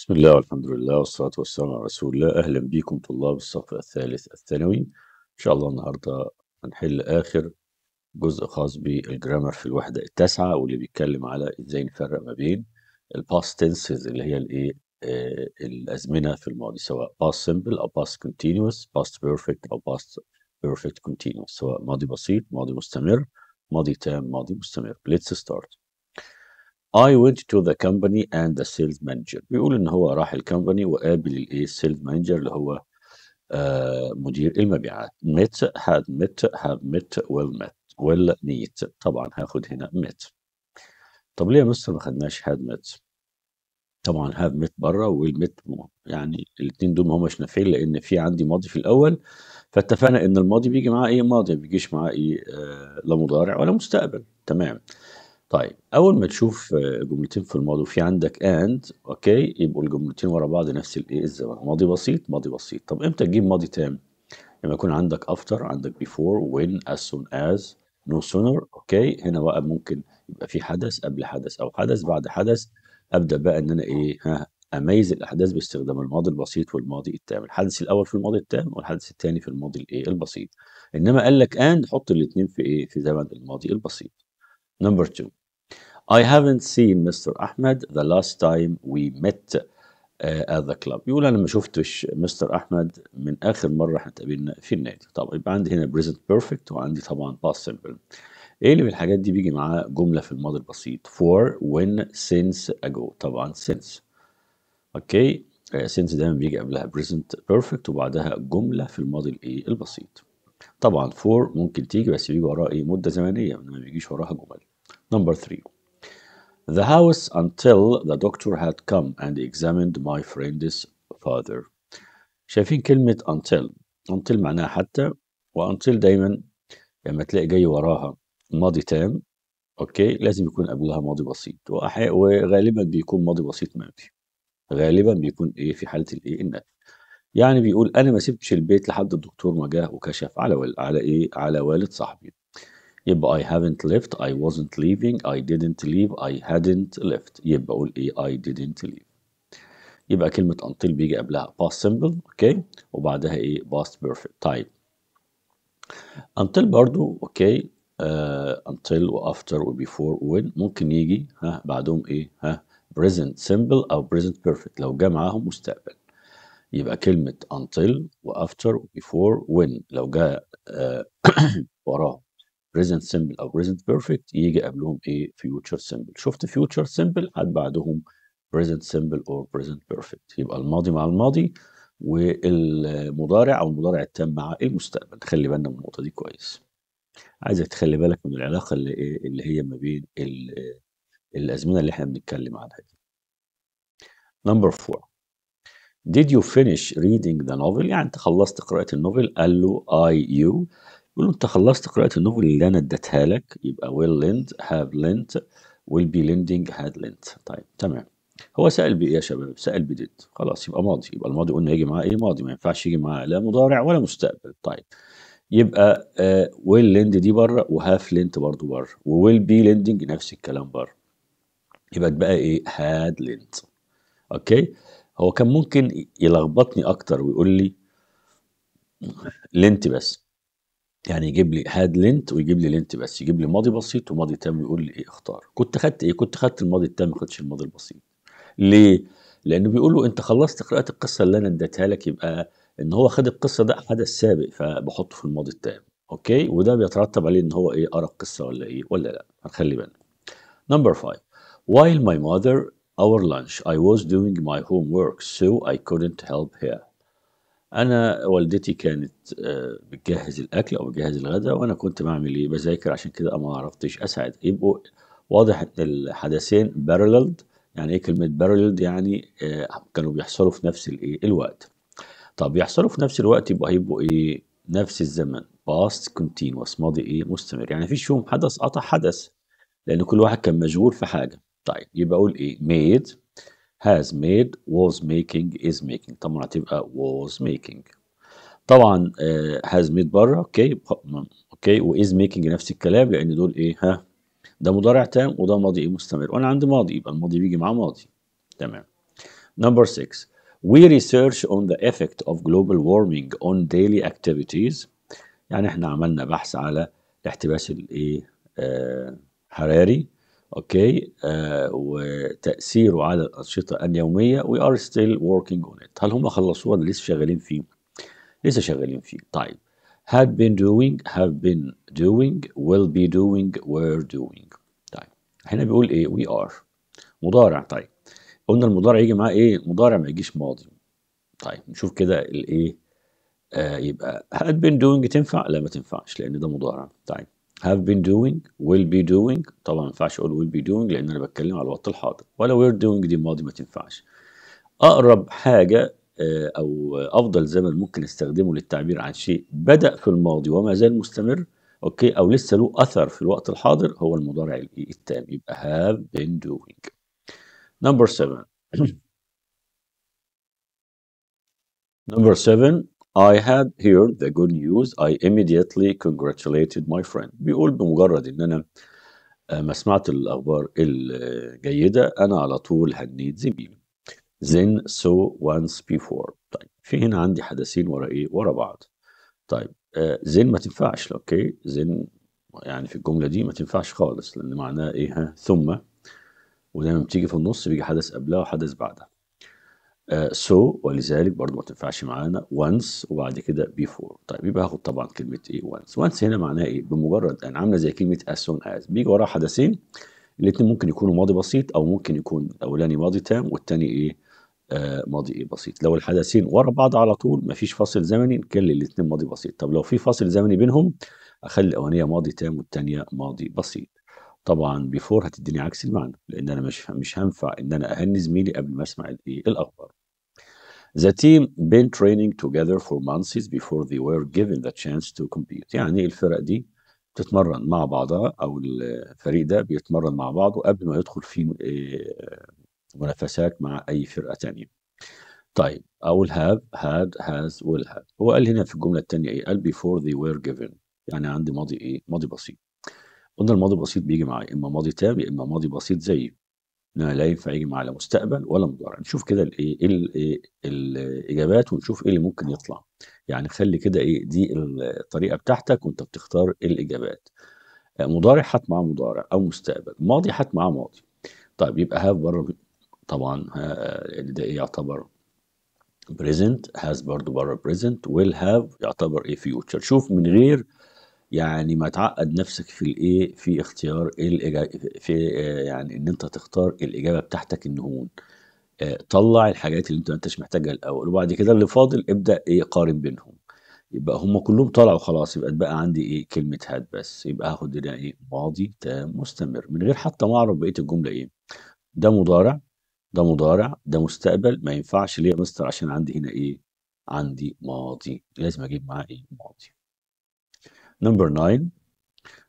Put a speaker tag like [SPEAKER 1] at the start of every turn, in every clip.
[SPEAKER 1] بسم الله والحمد لله والصلاة والسلام على رسول الله أهلا بكم طلاب الصف الثالث الثانوي إن شاء الله النهاردة هنحل آخر جزء خاص بالجرامر في الوحدة التاسعة واللي بيتكلم على إزاي نفرق ما بين الباست تنسز اللي هي الإيه آه، الأزمنة في الماضي سواء باست سمبل أو باست كونتينوس باست بيرفكت أو باست بيرفكت كونتينوس سواء ماضي بسيط ماضي مستمر ماضي تام ماضي مستمر ليتس ستارت I went to the company and the sales manager بيقول ان هو راح الكمباني وقابل الايه السيلز مانجر اللي هو آه، مدير المبيعات met had met have met will met will meet طبعا هاخد هنا met طب ليه يا مستر ما خدناش had met طبعا هاف met بره والميت يعني الاثنين دول ما هماش نافعين لان في عندي ماضي في الاول فاتفقنا ان الماضي بيجي معاه ايه ماضي ما بيجيش معاه ايه آه، لا مضارع ولا مستقبل تمام طيب اول ما تشوف آه، جملتين في الماضي وفي عندك اند اوكي يبقوا الجملتين ورا بعض نفس الايه الزمن ماضي بسيط ماضي بسيط طب امتى تجيب ماضي تام لما يكون عندك افتر عندك بيفور وين as soon as no sooner اوكي هنا بقى ممكن يبقى في حدث قبل حدث او حدث بعد حدث ابدا بقى ان انا ايه ها اميز الاحداث باستخدام الماضي البسيط والماضي التام الحدث الاول في الماضي التام والحدث الثاني في الماضي الايه البسيط انما قال لك اند حط الاثنين في ايه في زمن الماضي البسيط نمبر 2 I haven't seen Mr. Ahmed the last time we met uh, at the club يقول انا ما شفتش مستر احمد من اخر مره احنا اتقابلنا في النادي طب يبقى عندي هنا present perfect وعندي طبعا past simple. ايه اللي من الحاجات دي بيجي معاه جمله في الماضي البسيط for when since ago طبعا since اوكي آه، since دايما بيجي قبلها present perfect وبعدها جمله في الماضي الايه البسيط طبعا for ممكن تيجي بس بيجي وراها ايه مده زمنيه ما بيجيش وراها جمل نمبر 3 the house until the doctor had come and examined my friend's father شايفين كلمة until until معناها حتى و until دايما لما تلاقي جاي وراها ماضي تام اوكي لازم يكون قبلها ماضي بسيط وغالبا بيكون ماضي بسيط منفي غالبا بيكون ايه في حالة الايه النفي يعني بيقول انا ما سبتش البيت لحد الدكتور ما جه وكشف على على ايه على والد صاحبي يبقى I haven't left I wasn't leaving I didn't leave I hadn't left يبقى أقول إيه I didn't leave يبقى كلمة until بيجي قبلها past simple اوكي وبعدها ايه past perfect طيب until برضو اوكي uh, until و after و before و when ممكن يجي ها بعدهم ايه ها present simple او present perfect لو جه معاهم مستقبل يبقى كلمة until و after و before when لو جاء uh, وراه present simple او present perfect يجي قبلهم ايه future simple شفت future simple هات بعدهم present simple or present perfect يبقى الماضي مع الماضي والمضارع او المضارع التام مع المستقبل خلي بالنا من النقطه دي كويس عايزك تخلي بالك من العلاقه اللي إيه اللي هي ما بين الازمنه اللي احنا بنتكلم عنها دي نمبر 4 Did you finish reading the novel؟ يعني انت خلصت قراءة النوفل؟ قال له I you يقول له انت خلصت قراءة النوفل اللي انا اديتها لك يبقى ويل ليند هاف ليند ويل بي ليندينج هاد ليند طيب تمام هو سأل بإيه يا شباب؟ سأل بديد خلاص يبقى ماضي يبقى الماضي قلنا يجي معاه إيه ماضي ما ينفعش يجي معاه لا مضارع ولا مستقبل طيب يبقى آه ويل ليند دي بره وهاف ليند برضه بره وويل بي ليندنج نفس الكلام بره يبقى بقى إيه هاد ليند أوكي هو كان ممكن يلخبطني أكتر ويقول لي لينت بس يعني يجيب لي هاد لينت ويجيب لي لينت بس يجيب لي ماضي بسيط وماضي تام ويقول لي ايه اختار كنت خدت ايه كنت خدت الماضي التام ما خدتش الماضي البسيط ليه لانه بيقول له انت خلصت قراءه القصه اللي انا اديتها لك يبقى ان هو خد القصه ده حدث سابق فبحطه في الماضي التام اوكي وده بيترتب عليه ان هو ايه قرا القصه ولا ايه ولا لا هنخلي بالنا نمبر 5 while my mother our lunch I was doing my homework so I couldn't help her انا والدتي كانت آه، بتجهز الاكل او بتجهز الغداء وانا كنت بعمل ايه بذاكر عشان كده ما عرفتش اساعد يبقوا واضح الحدثين بارللد يعني ايه كلمه بارللد يعني آه، كانوا بيحصلوا في نفس الايه الوقت طب يحصلوا في نفس الوقت يبقى هيبقوا ايه نفس الزمن باست كونتينوس ماضي ايه مستمر يعني مفيش يوم حدث قطع حدث لان كل واحد كان مشغول في حاجه طيب يبقى اقول ايه ميد has made was making is making طبعا هتبقى was making طبعا آه، has made بره اوكي اوكي و is making نفس الكلام لان دول ايه ها ده مضارع تام وده ماضي ايه مستمر وانا عندي ماضي يبقى الماضي بيجي معاه ماضي تمام نمبر 6 we research on the effect of global warming on daily activities يعني احنا عملنا بحث على الاحتباس الايه آه حراري اوكي آه وتاثيره على الانشطه اليوميه وي ار ستيل وركينج اون ات هل هم خلصوه ولا لسه شغالين فيه لسه شغالين فيه طيب have been doing have been doing will be doing were doing طيب هنا بيقول ايه we are مضارع طيب قلنا المضارع يجي معاه ايه مضارع ما يجيش ماضي طيب نشوف كده الايه آه يبقى had been doing تنفع لا ما تنفعش لان ده مضارع طيب have been doing will be doing طبعا ما ينفعش اقول will be doing لان انا بتكلم على الوقت الحاضر ولا we're doing دي ماضي ما تنفعش اقرب حاجه آه، او افضل زمن ممكن استخدمه للتعبير عن شيء بدا في الماضي وما زال مستمر اوكي او لسه له اثر في الوقت الحاضر هو المضارع e التام يبقى have been doing number 7 number 7 I had heard the good news I immediately congratulated my friend بيقول بمجرد ان انا آه، ما سمعت الاخبار الجيده انا على طول هنيت زميلي then so once before طيب في هنا عندي حدثين ورا ايه ورا بعض طيب زين آه، ما تنفعش اوكي زين يعني في الجمله دي ما تنفعش خالص لان معناها ايه ها ثم ودايما بتيجي في النص بيجي حدث قبلها وحدث بعدها سو آه، uh, so, ولذلك برضه ما تنفعش معانا وانس وبعد كده بيفور طيب يبقى هاخد طبعا كلمه ايه وانس وانس هنا معناها ايه بمجرد ان عامله زي كلمه as soon as بيجي وراها حدثين الاثنين ممكن يكونوا ماضي بسيط او ممكن يكون الاولاني ماضي تام والثاني ايه آه ماضي ايه بسيط لو الحدثين ورا بعض على طول مفيش فاصل زمني نخلي الاثنين ماضي بسيط طب لو في فاصل زمني بينهم اخلي الاولانيه ماضي تام والثانيه ماضي بسيط طبعا بيفور هتديني عكس المعنى لان انا مش مش هنفع ان انا اهني زميلي قبل ما اسمع الايه الاخبار The team been training together for months before they were given the chance to compete. يعني الفرق دي بتتمرن مع بعضها او الفريق ده بيتمرن مع بعضه قبل ما يدخل في آه، منافسات مع اي فرقه تانية. طيب will have had has will have هو قال هنا في الجمله الثانيه ايه؟ قال before they were given يعني عندي ماضي ايه؟ ماضي بسيط. قلنا الماضي البسيط بيجي معايا اما ماضي تام يا اما ماضي بسيط زي لا ينفع يجي على مستقبل ولا مضارع نشوف كده الايه إيه، الاجابات ونشوف ايه اللي ممكن يطلع يعني خلي كده ايه دي الطريقه بتاعتك وانت بتختار الاجابات آه، مضارع هات معاه مضارع او مستقبل ماضي هات معاه ماضي طيب يبقى هاف بره طبعا آه، آه، ده ايه يعتبر بريزنت هاز برضه بره بريزنت ويل هاف يعتبر ايه فيوتشر شوف من غير يعني ما تعقد نفسك في الايه في اختيار في آه، يعني ان انت تختار الاجابه بتاعتك النهون آه، طلع الحاجات اللي انت ما انتش محتاجها الاول وبعد كده اللي فاضل ابدا ايه قارن بينهم يبقى هم كلهم طلعوا خلاص يبقى اتبقى عندي ايه كلمه هات بس يبقى هاخد هنا ايه ماضي تام مستمر من غير حتى ما اعرف بقيه الجمله ايه ده مضارع ده مضارع ده مستقبل ما ينفعش ليه يا مستر عشان عندي هنا ايه عندي ماضي لازم اجيب معاه ايه ماضي Number nine,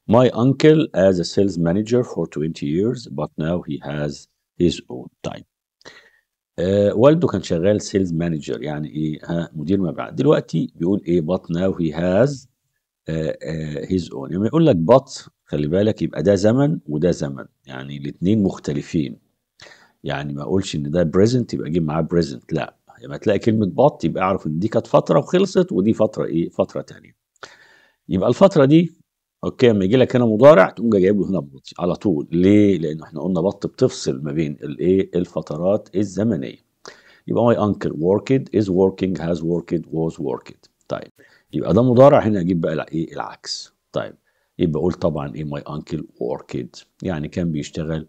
[SPEAKER 1] my uncle as a sales manager for 20 years, but now he has his own time. Uh, والده كان شغال سيلز مانجر يعني ايه ها مدير مبيعات دلوقتي بيقول ايه بط ناو هي هاز هيز اون لما يقول لك بط خلي بالك يبقى ده زمن وده زمن يعني الاثنين مختلفين يعني ما اقولش ان ده بريزنت يبقى اجيب معاه بريزنت لا لما تلاقي كلمه بط يبقى اعرف ان دي كانت فتره وخلصت ودي فتره ايه فتره تانية يبقى الفتره دي اوكي اما يجي لك هنا مضارع تقوم جاي جايب له هنا بط على طول ليه؟ لان احنا قلنا بط بتفصل ما بين الايه؟ الفترات الزمنيه. يبقى ماي انكل وركد از وركينج هاز وركد ووز وركد. طيب يبقى ده مضارع هنا اجيب بقى ايه؟ العكس. طيب يبقى اقول طبعا ايه ماي انكل وركد يعني كان بيشتغل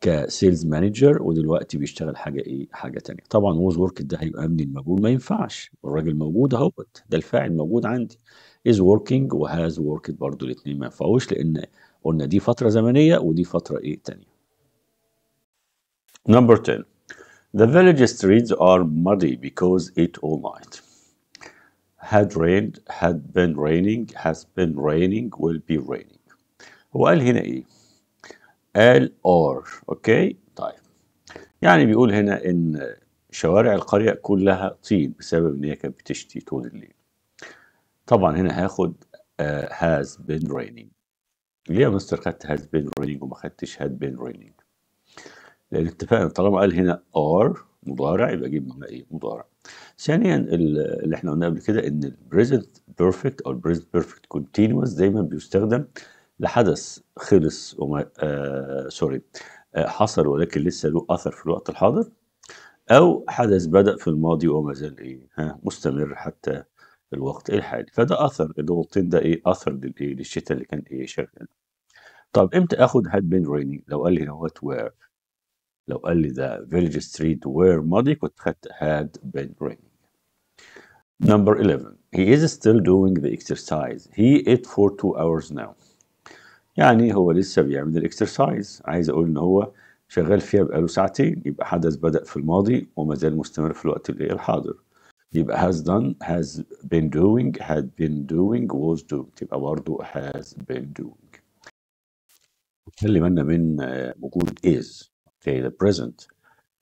[SPEAKER 1] كسيلز مانجر ودلوقتي بيشتغل حاجه ايه؟ حاجه تانية. طبعا ووز وركد ده هيبقى من المجهول ما ينفعش الراجل موجود اهوت ده الفاعل موجود عندي. is working و has worked برضو الاثنين ما ينفعوش لان قلنا دي فتره زمنيه ودي فتره ايه تانية Number 10 The village streets are muddy because it all night had rained had been raining has been raining will be raining هو قال هنا ايه قال or اوكي طيب يعني بيقول هنا ان شوارع القرية كلها طين بسبب ان هي كانت بتشتي طول الليل طبعا هنا هاخد هاز آه، بين raining ليه يا مستر خدت هاز بين raining وما خدتش هاد بين raining لان اتفقنا طالما قال هنا ار مضارع يبقى اجيب معاه ايه مضارع ثانيا اللي احنا قلناه قبل كده ان البريزنت بيرفكت او البريزنت بيرفكت كونتينوس دايما بيستخدم لحدث خلص وما آه سوري آه حصل ولكن لسه له اثر في الوقت الحاضر او حدث بدا في الماضي وما زال ايه ها مستمر حتى الوقت الحالي فده اثر الروتين ده ايه اثر للايه للشتاء اللي كان ايه شغال طب امتى اخد هاد بين ريني لو قال لي هو وير لو قال لي ذا فيلج ستريت وير ماضي كنت خدت هاد بين ريني نمبر 11 He is still doing the exercise He ate for two hours now يعني هو لسه بيعمل الاكسرسايز عايز اقول ان هو شغال فيها بقاله ساعتين يبقى حدث بدأ في الماضي وما زال مستمر في الوقت إيه؟ الحاضر يبقى has done has been doing had been doing was doing تبقى برضو has been doing خلي بالنا من موجود آه، is okay the present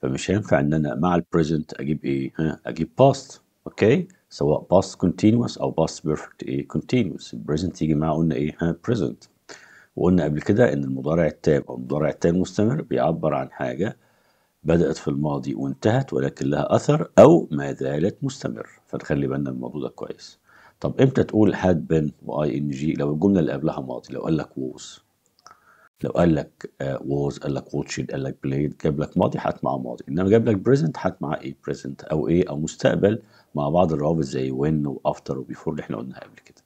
[SPEAKER 1] فمش هينفع ان انا مع البريزنت اجيب ايه ها اجيب past اوكي سواء past continuous او past perfect ايه continuous البريزنت يجي معاه قلنا ايه ها present وقلنا قبل كده ان المضارع التام او المضارع التام المستمر بيعبر عن حاجه بدأت في الماضي وانتهت ولكن لها أثر أو ما زالت مستمر فنخلي بالنا الموضوع ده كويس طب امتى تقول had بن واي ان جي لو الجمله اللي قبلها ماضي لو قال لك ووز لو قال لك ووز آه، قال لك watched قال لك played جاب لك ماضي هات معاه ماضي انما جاب لك بريزنت هات معاه ايه بريزنت او ايه او مستقبل مع بعض الروابط زي وين وافتر وبيفور اللي احنا قلناها قبل كده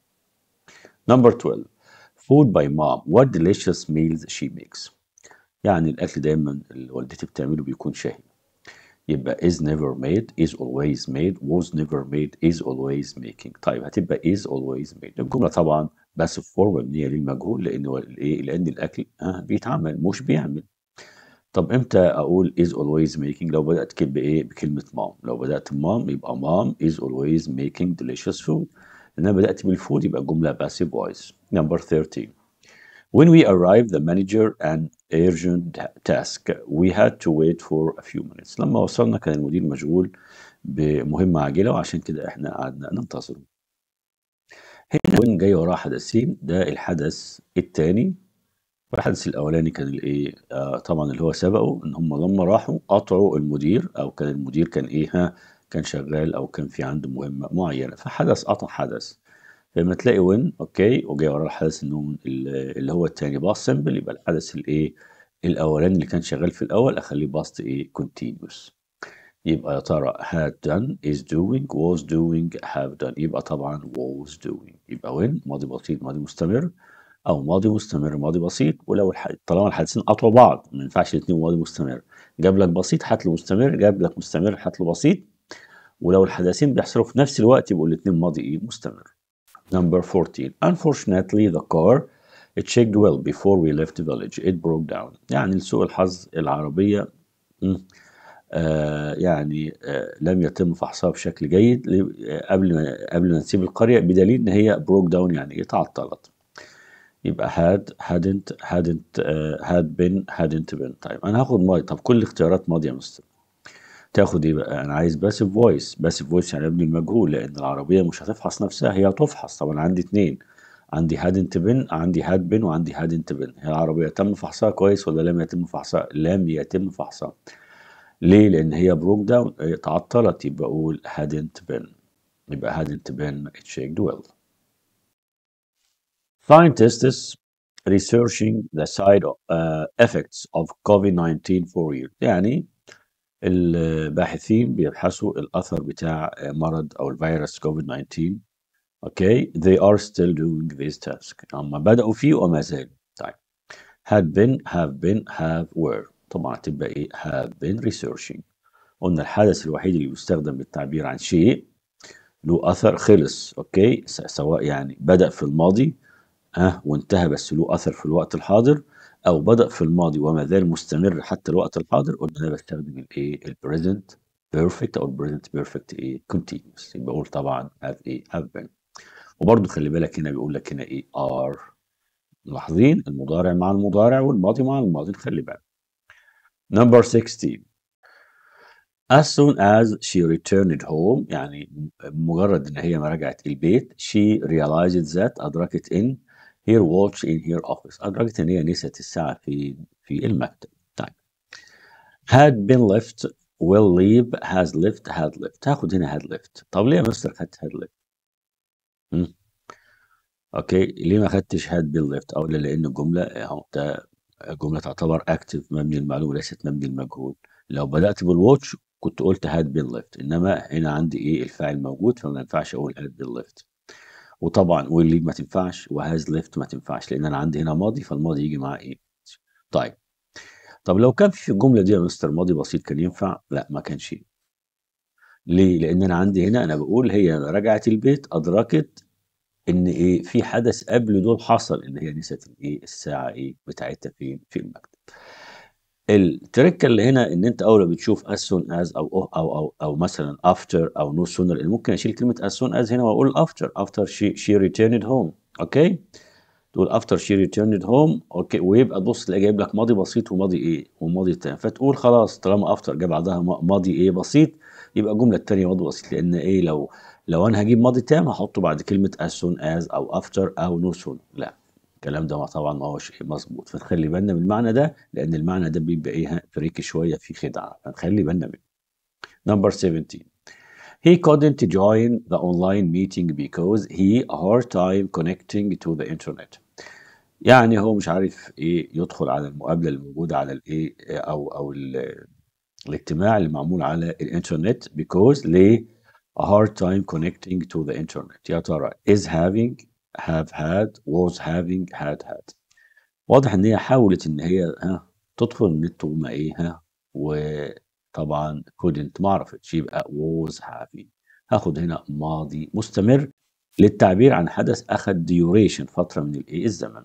[SPEAKER 1] نمبر 12 food by mom what delicious meals she makes يعني الأكل دايما والدتي بتعمله بيكون شهي يبقى is never made is always made was never made is always making طيب هتبقى is always made الجملة طبعا بس فور مبنية للمجهول لأن إيه لأن الأكل ها آه، بيتعمل مش بيعمل طب امتى اقول is always making لو بدات كلمه بايه بكلمه mom لو بدات mom يبقى mom is always making delicious food لان انا بدات بالفود يبقى الجمله passive voice number 13 When we arrived, the manager and urgent task. We had to wait for a few minutes. لما وصلنا كان المدير مشغول بمهمة عاجلة وعشان كده احنا قعدنا ننتظره. هنا وين جاي وراه حدثين ده الحدث الثاني والحدث الاولاني كان الايه آه طبعا اللي هو سبقه ان هم لما راحوا قطعوا المدير او كان المدير كان ايه ها كان شغال او كان في عنده مهمة معينة فحدث قطع حدث. لما تلاقي وين اوكي وجاي وراه الحدث النوم اللي هو الثاني باص سمبل يبقى الحدث الايه الاولاني اللي كان شغال في الاول اخليه باست ايه كونتينوس يبقى يا ترى had done is doing was doing have done يبقى طبعا was doing يبقى وين ماضي بسيط ماضي مستمر او ماضي مستمر ماضي بسيط ولو الح... طالما الحدثين قطعوا بعض ما ينفعش الاثنين ماضي مستمر جاب لك بسيط هات له مستمر جاب لك مستمر هات له بسيط ولو الحدثين بيحصلوا في نفس الوقت يبقوا الاثنين ماضي ايه مستمر Number 14. Unfortunately, the car checked well before we left the village. It broke down. يعني لسوء الحظ العربية آه، يعني آه، لم يتم فحصها بشكل جيد آه، قبل ما قبل ما نسيب القرية بدليل إن هي broke down يعني إيه تعطلت. يبقى had hadn't hadn't uh, had been hadn't been طيب أنا هاخد ماضي طب كل الاختيارات ماضية مستمرة. تاخد ايه بقى انا عايز باسيف فويس باسيف فويس يعني ابني المجهول لان العربيه مش هتفحص نفسها هي هتفحص طبعا عندي اتنين عندي هادنت بن عندي هاد بن وعندي هادنت بن هي العربيه تم فحصها كويس ولا لم يتم فحصها لم يتم فحصها ليه لان هي بروك داون آه، تعطلت يبقى اقول هادنت بن يبقى هادنت بن اتشيكد ويل. scientists researching the side uh, effects of COVID-19 for you. يعني الباحثين بيبحثوا الاثر بتاع مرض او الفيروس كوفيد 19 اوكي they are still doing this task هم بدأوا فيه وما زالوا طيب had been have been have were طبعا هتبقى ايه have been researching قلنا الحدث الوحيد اللي بيستخدم للتعبير عن شيء له اثر خلص اوكي سواء يعني بدأ في الماضي ها أه وانتهى بس له اثر في الوقت الحاضر او بدا في الماضي وما زال مستمر حتى الوقت الحاضر قلنا انا بستخدم الايه البريزنت بيرفكت او البريزنت بيرفكت ايه كونتينوس يبقى اقول طبعا هاف ايه هاف بين وبرده خلي بالك هنا بيقول لك هنا ايه ار ملاحظين المضارع مع المضارع والماضي مع الماضي خلي بالك نمبر 16 As soon as she returned home يعني مجرد ان هي ما رجعت البيت she realized that ادركت ان هير واتش ان هير اوفيس لدرجه ان هي نسيت الساعه في في المكتب طيب had been ليفت will leave has ليفت had ليفت هاخد هنا had ليفت طب ليه يا مستر خدت had ليفت؟ اوكي ليه ما خدتش had been left؟ اولا لان الجمله اهو ده جمله تعتبر اكتف مبني المعلومه ليست مبني المجهول لو بدات بالواتش كنت قلت had been ليفت انما هنا عندي ايه الفاعل موجود فما ينفعش اقول had been ليفت وطبعا والليج ما تنفعش وهاز ليفت ما تنفعش لان انا عندي هنا ماضي فالماضي يجي مع ايه طيب طب لو كان في الجمله دي يا مستر ماضي بسيط كان ينفع لا ما كانش ليه لان انا عندي هنا انا بقول هي رجعت البيت ادركت ان ايه في حدث قبل دول حصل ان هي نسيت الايه الساعه ايه بتاعتها فين في المكتب التركه اللي هنا ان انت اول ما بتشوف as soon as او او او او, أو مثلا after او no sooner ممكن اشيل كلمه as soon as هنا واقول after after she she returned home اوكي تقول after she returned home اوكي ويبقى تبص تلاقي جايب لك ماضي بسيط وماضي ايه وماضي تام فتقول خلاص طالما after جاب بعدها ماضي ايه بسيط يبقى الجمله الثانيه ماضي بسيط لان ايه لو لو انا هجيب ماضي تام هحطه بعد كلمه as soon as او after او no sooner لا الكلام ده طبعا ما هوش مظبوط فنخلي بالنا من المعنى ده لان المعنى ده بيبقى ايه تريكي شويه في خدعه فنخلي بالنا منه نمبر 17 He couldn't join the online meeting because he hard time connecting to the internet. يعني هو مش عارف ايه يدخل على المقابله الموجوده على الايه او او الاجتماع اللي معمول على الانترنت because ليه a hard time connecting to the internet يا ترى is having have had was having had had واضح ان هي حاولت ان هي ها تطفي النت وما ايه ها وطبعا couldn't ما عرفتش يبقى was having هاخد هنا ماضي مستمر للتعبير عن حدث اخذ duration فتره من الايه الزمن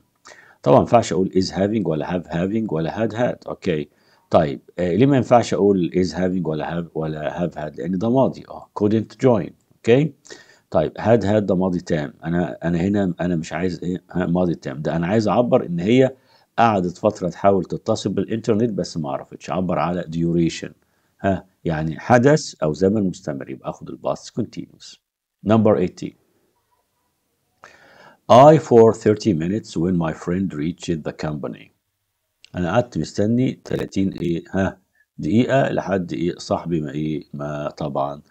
[SPEAKER 1] طبعا ما ينفعش اقول is having ولا have having ولا had had اوكي طيب آه ليه ما ينفعش اقول is having ولا have ولا have had لان ده ماضي اه couldn't join اوكي okay. طيب هاد هاد ده ماضي تام انا انا هنا انا مش عايز ايه ماضي تام ده انا عايز اعبر ان هي قعدت فتره تحاول تتصل بالانترنت بس ما عرفتش اعبر على ديوريشن ها يعني حدث او زمن مستمر يبقى اخد الباست كونتينوس نمبر 18 I for 30 minutes when my friend reached the company انا قعدت مستني 30 ايه ها دقيقه لحد ايه صاحبي ما ايه ما طبعا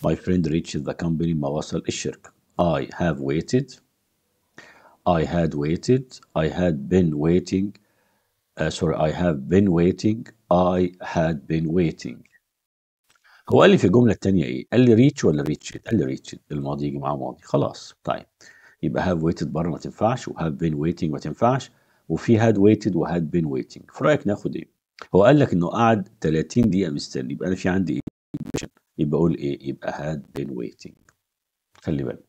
[SPEAKER 1] My friend reached the company ما وصل الشركة I have waited I had waited I had been waiting uh, sorry I have been waiting I had been waiting هو قال لي في الجملة التانية إيه؟ قال لي reach ولا ريتشد؟ قال لي ريتشد الماضي يجي مع ماضي خلاص طيب يبقى have waited بره ما تنفعش و have been waiting ما تنفعش وفي had waited وهاد been waiting في رأيك ناخد إيه؟ هو قال لك إنه قعد 30 دقيقة مستني يبقى أنا في عندي إيه؟ يبقى اقول ايه يبقى had been waiting خلي بالك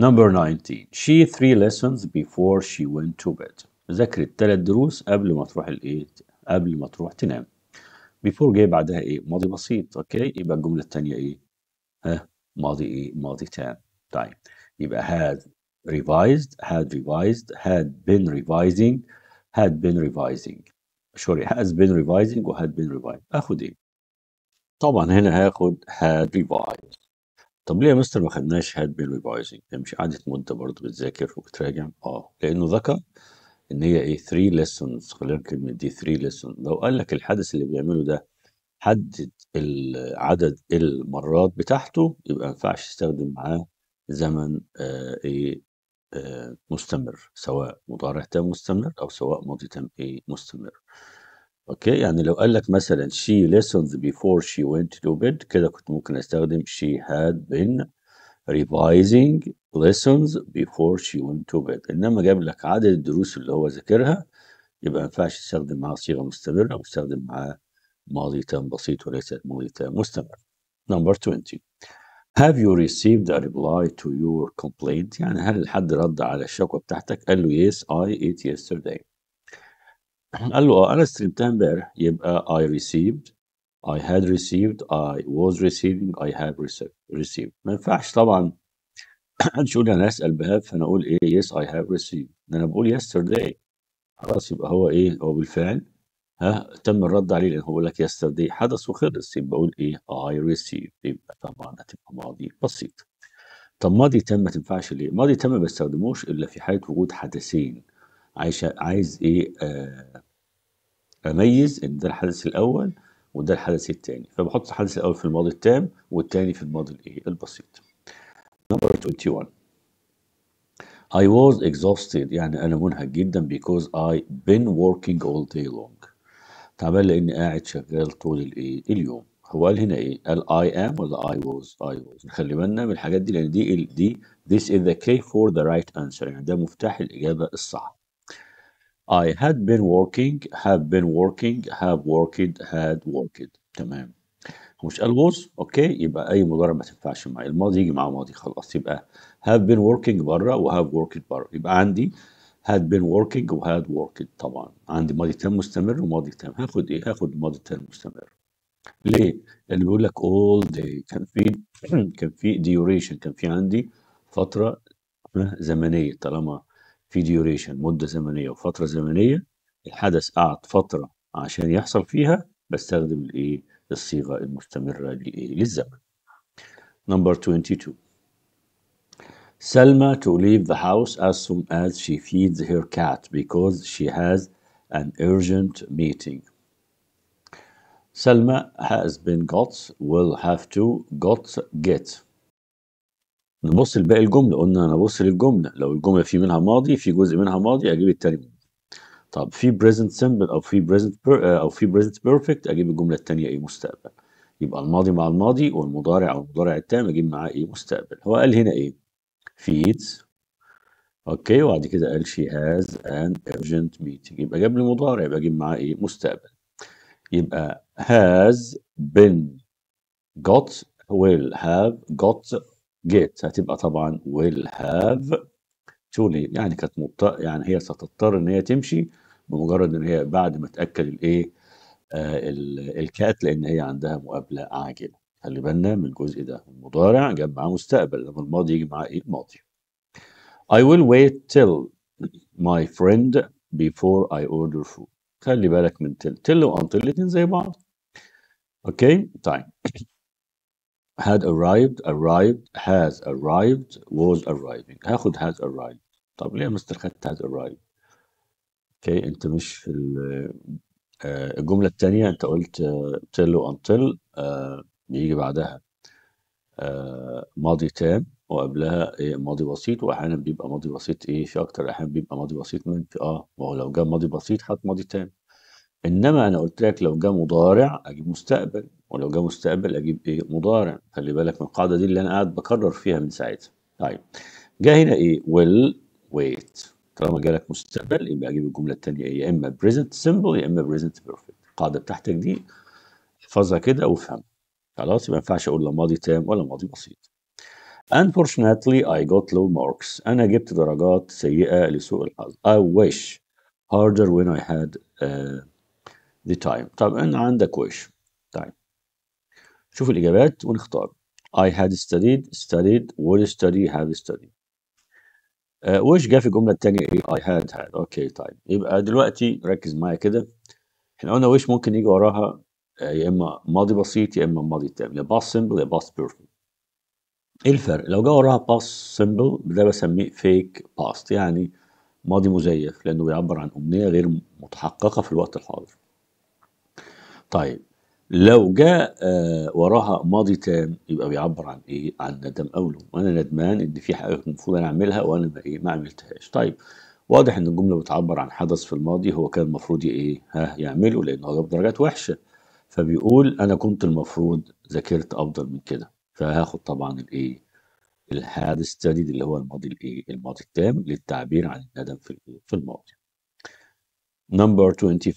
[SPEAKER 1] Number 19 she three lessons before she went to bed ذاكرت ثلاث دروس قبل ما تروح الايه قبل ما تروح تنام before جاي بعدها ايه ماضي بسيط اوكي يبقى الجمله الثانيه ايه ها ماضي ايه ماضي تام طيب يبقى had revised had revised had been revising had been revising sorry has been revising و had been revising اخد ايه طبعًا هنا هاخد هاد ريفايز طب ليه يا مستر ما خدناش هاد بين ريفايزنج مش قعدة مدة برضه بتذاكر وبتراجع؟ آه، لأنه ذكر إن هي إيه 3 ليسونز خلينا الكلمة دي 3 ليسونز لو قال لك الحدث اللي بيعمله ده حدد عدد المرات بتاعته يبقى ما ينفعش تستخدم معاه زمن آه إيه آه، مستمر، سواء مضارع تام مستمر أو سواء ماضي تام إيه مستمر. أوكي يعني لو قال لك مثلا she listened before she went to bed كده كنت ممكن أستخدم she had been revising lessons before she went to bed إنما جاب لك عدد الدروس اللي هو ذاكرها يبقى ما ينفعش تستخدم معاه صيغة مستمرة وتستخدم معاه ماضي تام بسيط وليس ماضي تام مستمر. نمبر 20 Have you received a reply to your complaint؟ يعني هل الحد رد على الشكوى بتاعتك؟ قال له yes I ate yesterday. قال له اه انا استلمتها امبارح يبقى I received I had received I was receiving I have received ما ينفعش طبعا حد يقول انا اسال بهاف فانا اقول ايه يس اي هاف ريسيفد ده انا بقول yesterday خلاص يبقى هو ايه هو بالفعل ها تم الرد عليه لان هو بيقول لك yesterday حدث وخلص يبقى اقول ايه I received يبقى طبعا هتبقى ماضي بسيط طب ماضي تم ما تنفعش ليه؟ ماضي تم ما بستخدموش الا في حاله وجود حدثين عايز عايز ايه آه، اميز ان ده الحدث الاول وده الحدث الثاني فبحط الحدث الاول في الماضي التام والثاني في الماضي الايه البسيط نمبر 21 I was exhausted يعني انا منهك جدا because I been working all day long تعبان لاني قاعد شغال طول الايه اليوم هو قال هنا ايه قال I am ولا I was I was نخلي بالنا من الحاجات دي لان دي دي this is the key for the right answer يعني ده مفتاح الاجابه الصح I had been working have been working have worked had worked تمام مش قال was اوكي يبقى اي مضارع ما تنفعش معايا الماضي يجي مع ماضي خلاص يبقى have been working بره have worked بره يبقى عندي had been working و had worked طبعا عندي ماضي تام مستمر وماضي تام هاخد ايه هاخد ماضي تام مستمر ليه اللي بيقول لك all day كان في كان في duration كان في عندي فتره زمنيه طالما في ديوريشن مده زمنيه وفتره زمنيه الحدث قعد فتره عشان يحصل فيها بستخدم الايه الصيغه المستمره لايه للزمن نمبر 22 Selma to leave the house as soon as she feeds her cat because she has an urgent meeting. Selma has been got, will have to got, get. نبص لباقي الجمله قلنا انا للجمله لو الجمله في منها ماضي في جزء منها ماضي اجيب التاني طب في بريزنت سمبل او في بريزنت آه، او في بريزنت بيرفكت اجيب الجمله الثانيه ايه مستقبل يبقى الماضي مع الماضي والمضارع او المضارع التام اجيب معاه ايه مستقبل هو قال هنا ايه feeds اوكي وبعد كده قال she has an urgent meeting يبقى جاب لي مضارع يبقى اجيب معاه ايه مستقبل يبقى has been got will have got جيت هتبقى طبعا ويل هاف تو يعني كانت مضطر يعني هي ستضطر ان هي تمشي بمجرد ان هي بعد ما تاكل الايه آه الكات لان هي عندها مقابله عاجله خلي بالنا من الجزء ده المضارع جاب معاه مستقبل لما الماضي يجي معاه ايه الماضي I will wait till my friend before I order food خلي بالك من تل تل وانتل الاثنين زي بعض اوكي طيب had arrived arrived has arrived was arriving هاخد has arrived طب ليه يا مستر خدت has arrived اوكي انت مش في آه، الجملة التانية انت قلت آه، till until بيجي آه، بعدها ماضي تام وقبلها ايه ماضي بسيط واحيانا بيبقى ماضي بسيط ايه في اكتر احيانا بيبقى ماضي بسيط من اه ما هو لو جاب ماضي بسيط حط ماضي تام انما انا قلت لك لو جه مضارع اجيب مستقبل ولو جه مستقبل اجيب ايه مضارع خلي بالك من القاعده دي اللي انا قاعد بكرر فيها من ساعتها طيب جه هنا ايه ويل ويت طالما جالك مستقبل يبقى اجيب الجمله الثانيه ايه يا اما بريزنت سمبل يا اما بريزنت بيرفكت القاعده بتاعتك دي احفظها كده وافهمها خلاص يبقى ما ينفعش اقول لا ماضي تام ولا ماضي بسيط Unfortunately I got low marks أنا جبت درجات سيئة لسوء الحظ I wish harder when I had uh, the time طب أنا عندك وش time طيب. شوف الإجابات ونختار I had studied studied would study have studied uh, وش جاء في الجملة التانية إيه I had had أوكي okay, طيب. time يبقى دلوقتي ركز معايا كده احنا قلنا وش ممكن يجي وراها آه، يا إما ماضي بسيط يا إما ماضي تام يا باس سمبل يا باس بيرفكت ايه الفرق؟ لو جه وراها باس سمبل ده بسميه فيك باست يعني ماضي مزيف لانه بيعبر عن امنيه غير متحققه في الوقت الحاضر. طيب لو جاء آه، وراها ماضي تام يبقى بيعبر عن ايه؟ عن ندم اوله وانا ندمان ان في حاجه المفروض انا اعملها وانا ما ايه ما عملتهاش طيب واضح ان الجمله بتعبر عن حدث في الماضي هو كان المفروض ايه؟ ها يعمله لانه جاب درجات وحشه فبيقول انا كنت المفروض ذاكرت افضل من كده فهاخد طبعا الايه؟ الحادث ستاديد اللي هو الماضي الايه؟ الماضي التام للتعبير عن الندم في في الماضي. نمبر 25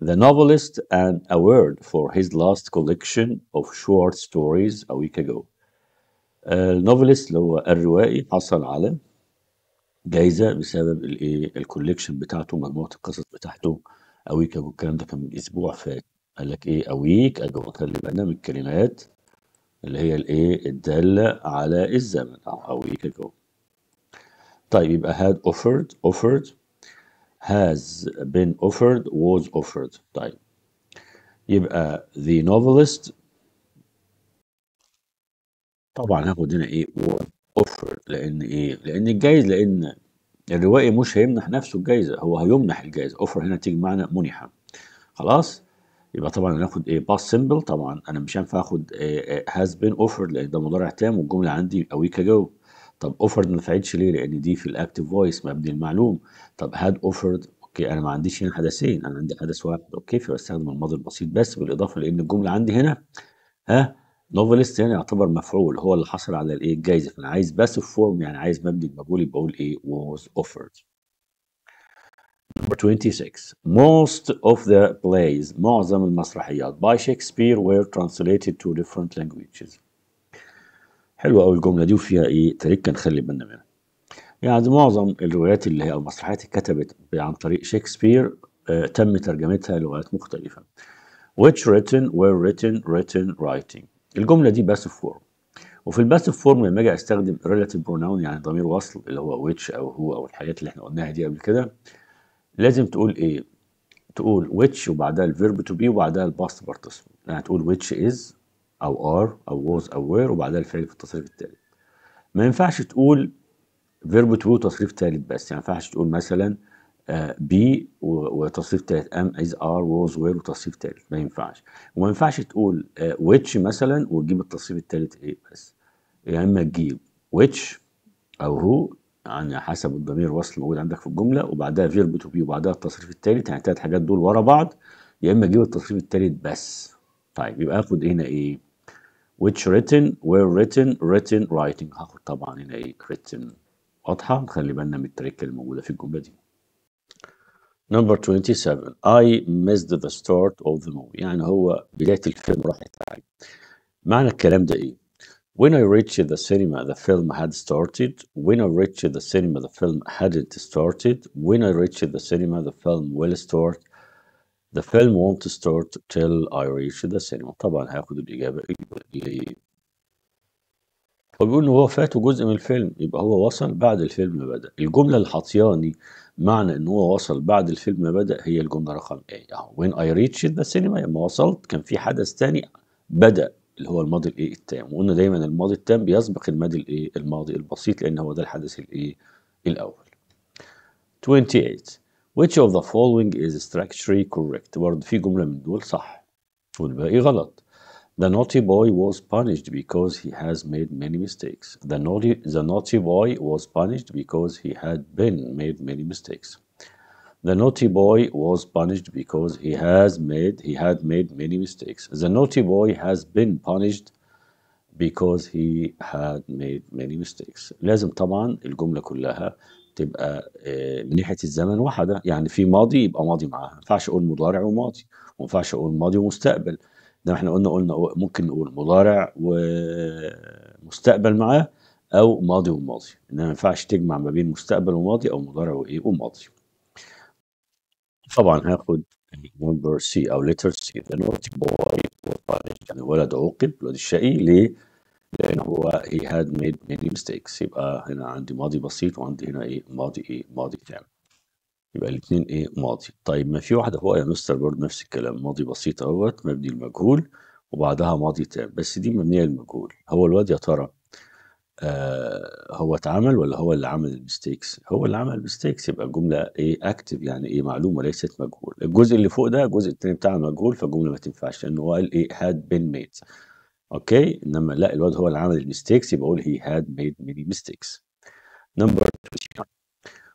[SPEAKER 1] The Novelist an award for his last collection of short stories a week ago. النوفلست uh, اللي هو الروائي حصل على جايزه بسبب الايه الكوليكشن بتاعته مجموعه القصص بتاعته a week ago الكلام ده كان من اسبوع فات قال لك ايه a ago اجو كان من الكلمات اللي هي الايه الداله على الزمن او week ago طيب يبقى had offered offered has been offered was offered طيب يبقى the novelist طبعا هاخد هنا ايه was offered لان ايه لان الجايز لان الروائي مش هيمنح نفسه الجايزه هو هيمنح الجايزه اوفر هنا تيجي معنى منحه خلاص يبقى طبعا هناخد ايه باس سيمبل طبعا انا مش هينفع اخد هاز إيه؟ إيه؟ بين offered لان ده مضارع تام والجمله عندي ويك اجو طب اوفرد ما نفعتش ليه لان دي في الاكتف فويس مبني المعلوم طب هاد اوفرد اوكي انا ما عنديش هنا حدثين انا عندي حدث واحد اوكي فبستخدم الماضي البسيط بس بالاضافه لان الجمله عندي هنا ها نوفلست يعني هنا يعتبر مفعول هو اللي حصل على الايه الجايزه فانا عايز باسف فورم يعني عايز مبني المجهول يبقى اقول ايه was offered Number 26. Most of the plays, معظم المسرحيات by Shakespeare were translated to different languages. حلوه قوي الجمله دي وفيها ايه تركه نخلي بالنا منها يعني معظم الروايات اللي هي المسرحيات اتكتبت عن طريق شكسبير آه تم ترجمتها لغات مختلفه which written were written written writing الجمله دي باسف فورم وفي الباسف فورم لما اجي استخدم relative pronoun يعني ضمير وصل اللي هو which او هو او الحاجات اللي احنا قلناها دي قبل كده لازم تقول ايه تقول which وبعدها الفيرب تو بي وبعدها الباست بارتيسيبل يعني تقول which is او ار او was او وير وبعدها الفعل في التصريف الثالث ما ينفعش تقول فيرب تو تصريف ثالث بس يعني ما ينفعش تقول مثلا بي آه، وتصريف ثالث ام از ار ووز وير وتصريف ثالث ما ينفعش وما ينفعش تقول ويتش آه، مثلا وتجيب التصريف الثالث ايه بس يا يعني اما تجيب ويتش او هو يعني حسب الضمير وصل موجود عندك في الجمله وبعدها فيرب تو بي وبعدها التصريف الثالث يعني الثلاث حاجات دول ورا بعض يا اما تجيب التصريف الثالث بس طيب يبقى اخد هنا ايه which written were written written writing هاخد طبعا هنا ايه written واضحة نخلي بالنا من التركة الموجودة في الجملة دي Number 27 I missed the start of the movie يعني هو بداية الفيلم راحت علي معنى الكلام ده ايه When I reached the cinema, the film had started. When I reached the cinema, the film hadn't started. When I reached the cinema, the film will start. The film won't start till I reach the cinema طبعا هياخد الإجابة إجابة هو بيقول إن هو فاته جزء من الفيلم يبقى هو وصل بعد الفيلم ما بدأ الجملة اللي حاطياني معنى إن هو وصل بعد الفيلم ما بدأ هي الجملة رقم إيه يعني when I reach the cinema لما وصلت كان في حدث تاني بدأ اللي هو الماضي الايه التام وقلنا دايما الماضي التام بيسبق الماضي الايه الماضي البسيط لان هو ده الحدث الايه الاول 28 Which of the following is structurally correct؟ برضه في جملة من دول صح والباقي غلط. The naughty boy was punished because he has made many mistakes. The naughty, the naughty boy was punished because he had been made many mistakes. The naughty boy was punished because he has made he had made many mistakes. The naughty boy has been punished because he had made many mistakes. لازم طبعا الجملة كلها تبقى آه، من ناحيه الزمن واحده يعني في ماضي يبقى ماضي معاها ما ينفعش اقول مضارع وماضي وما ينفعش اقول ماضي ومستقبل ده احنا قلنا قلنا ممكن نقول مضارع ومستقبل معاه او ماضي وماضي انما ما ينفعش تجمع ما بين مستقبل وماضي او مضارع وايه وماضي طبعا هاخد نمبر سي او لتر سي ده نوتي بوي يعني ولد عوقب الولد الشقي ليه لانه هو he had made many mistakes يبقى هنا عندي ماضي بسيط وعندي هنا ايه ماضي ايه ماضي تام يبقى الاثنين ايه ماضي طيب ما في واحده هو يا مستر برضه نفس الكلام ماضي بسيط اهوت مبني المجهول وبعدها ماضي تام بس دي مبنيه المجهول هو الواد يا ترى آه هو اتعمل ولا هو اللي عمل المستيكس هو اللي عمل المستيكس يبقى الجمله ايه اكتف يعني ايه معلومه ليست مجهول الجزء اللي فوق ده الجزء الثاني بتاع المجهول فالجمله ما تنفعش لانه هو قال ايه هاد بين ميت اوكي انما لا الواد هو اللي عمل الميستيكس يبقى اقول he had made many mistakes number 29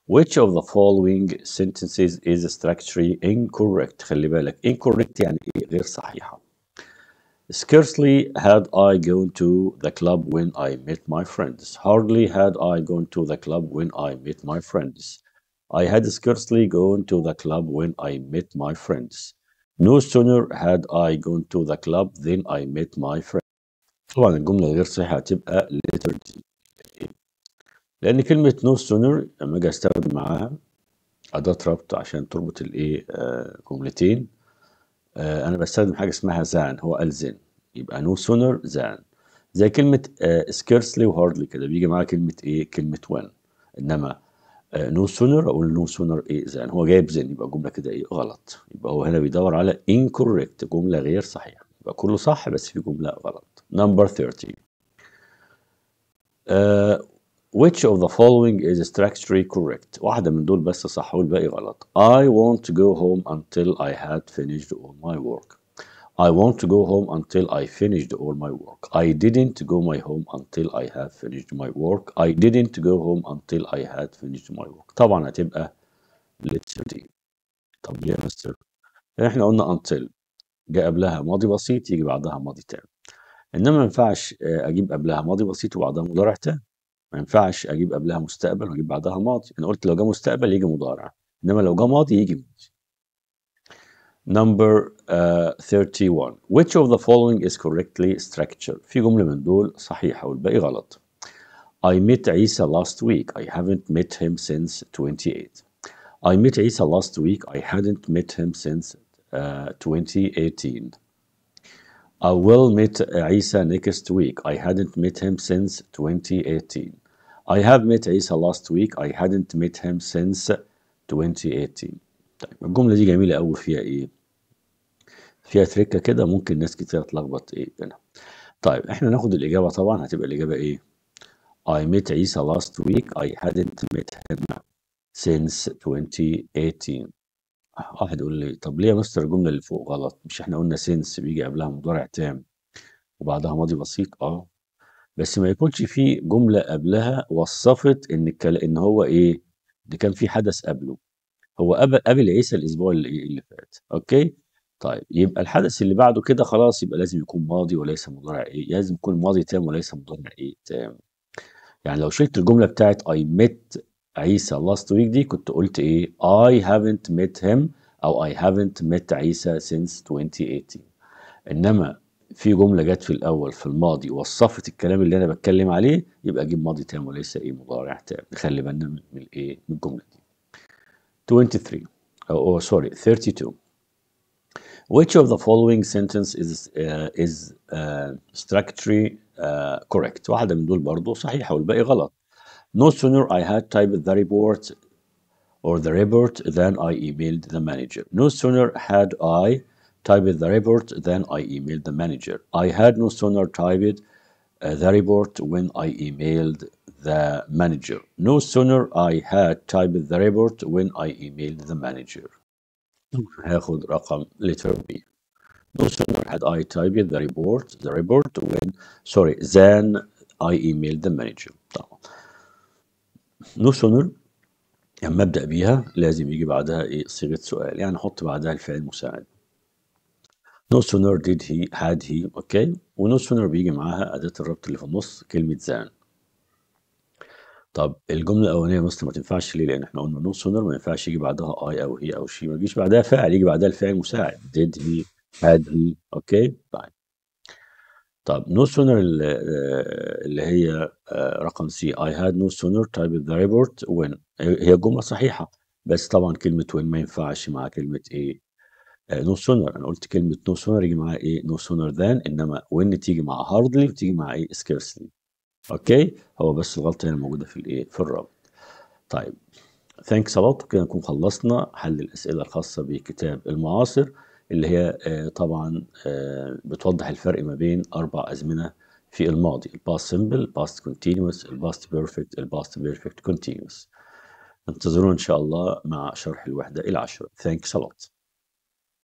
[SPEAKER 1] which of the following sentences is structurally incorrect خلي بالك incorrect يعني ايه غير صحيحه Scarcely had I gone to the club when I met my friends. Hardly had I gone to the club when I met my friends. I had scarcely gone to the club when I met my friends. No sooner had I gone to the club than I met my friends. طبعا الجملة الغير صحيحة هتبقى دي لأن كلمة نو سونر لما أجي أستخدم معاها أداة ربط عشان تربط الإيه جملتين آه، أنا بستخدم حاجة اسمها زان هو قال than يبقى نو سونر زان زي كلمة سكيرسلي آه، وهاردلي كده بيجي معاها كلمة إيه كلمة وان إنما نو آه، سونر أقول نو سونر إيه زان هو جايب زن يبقى الجملة كده إيه غلط يبقى هو هنا بيدور على انكوريكت جملة غير صحيحة يبقى كله صح بس في جملة غلط Number 30. Uh, which of the following is structurally correct? واحدة من دول بس صح والباقي غلط. I want to go home until I had finished all my work. I want to go home until I finished all my work. I didn't go my home until I have finished my work. I didn't go home until I had finished my work. طبعا هتبقى let's طب ليه يا مستر؟ احنا قلنا until جاء قبلها ماضي بسيط يجي بعدها ماضي تام. انما ما ينفعش آه، اجيب قبلها ماضي بسيط وبعدها مضارع تام ما ينفعش اجيب قبلها مستقبل واجيب بعدها ماضي انا قلت لو جه مستقبل يجي مضارع انما لو جه ماضي يجي ماضي number uh, آه، 31 which of the following is correctly structured في جملة من دول صحيحة والباقي غلط I met عيسى last week I haven't met him since 28 I met عيسى last week I hadn't met him since uh, آه، 2018 I will meet Isa next week. I hadn't met him since 2018. I have met Isa last week. I hadn't met him since 2018. طيب الجملة دي جميلة أوي فيها إيه؟ فيها تركة كده ممكن ناس كتير تلخبط إيه هنا. طيب إحنا ناخد الإجابة طبعا هتبقى الإجابة إيه؟ I met Isa last week. I hadn't met him since 2018. واحد يقول لي طب ليه يا مستر الجملة اللي فوق غلط مش احنا قلنا سينس بيجي قبلها مضارع تام وبعدها ماضي بسيط اه بس ما يكونش في جملة قبلها وصفت ان الكل... ان هو ايه ده كان في حدث قبله هو قبل قبل عيسى الاسبوع اللي إيه، اللي فات اوكي طيب يبقى الحدث اللي بعده كده خلاص يبقى لازم يكون ماضي وليس مضارع ايه لازم يكون ماضي تام وليس مضارع ايه تام يعني لو شلت الجملة بتاعت اي مت عيسى last week دي كنت قلت ايه I haven't met him او I haven't met عيسى since 2018 انما في جملة جت في الأول في الماضي وصفت الكلام اللي أنا بتكلم عليه يبقى جيب ماضي تام وليس إيه مضارع تام نخلي بالنا من الإيه من الجملة دي 23 أو سوري 32 Which of the following sentence is uh, is uh, structurally uh, correct؟ واحدة من دول برضه صحيحة والباقي غلط No sooner I had typed the report or the report than I emailed the manager. No sooner had I typed the report than I emailed the manager. I had no sooner typed uh, the report when I emailed the manager. No sooner I had typed the report when I emailed the manager. هاخد رقم letter B. No sooner had I typed the report, the report when, sorry, then I emailed the manager. نوشنال لما يعني ابدا بيها لازم يجي بعدها ايه صيغه سؤال يعني احط بعدها الفعل المساعد نو سونر ديد هي هاد هي اوكي ونو سونر بيجي معاها اداه الربط اللي في النص كلمه زان طب الجمله الاولانيه مثلا ما تنفعش ليه لان احنا قلنا نو سونر ما ينفعش يجي بعدها اي او هي او شي ما يجيش بعدها فاعل يجي بعدها الفعل المساعد ديد هي هاد هي اوكي طيب طب no sooner آه، اللي هي آه، رقم سي I had no sooner typed the report when هي الجملة صحيحة بس طبعا كلمة when ما ينفعش مع كلمة ايه no sooner انا قلت كلمة no sooner يجي معاها ايه no sooner than انما when تيجي مع hardly وتيجي مع ايه scarcely اوكي هو بس الغلطة هنا موجودة في الايه في الرابط طيب thanks a lot كده نكون خلصنا حل الاسئلة الخاصة بكتاب المعاصر اللي هي آه، طبعا آه، بتوضح الفرق ما بين أربع أزمنة في الماضي الباست سمبل الباست كونتينوس الباست بيرفكت الباست بيرفكت كونتينوس انتظرونا إن شاء الله مع شرح الوحدة العشرة ثانكس ا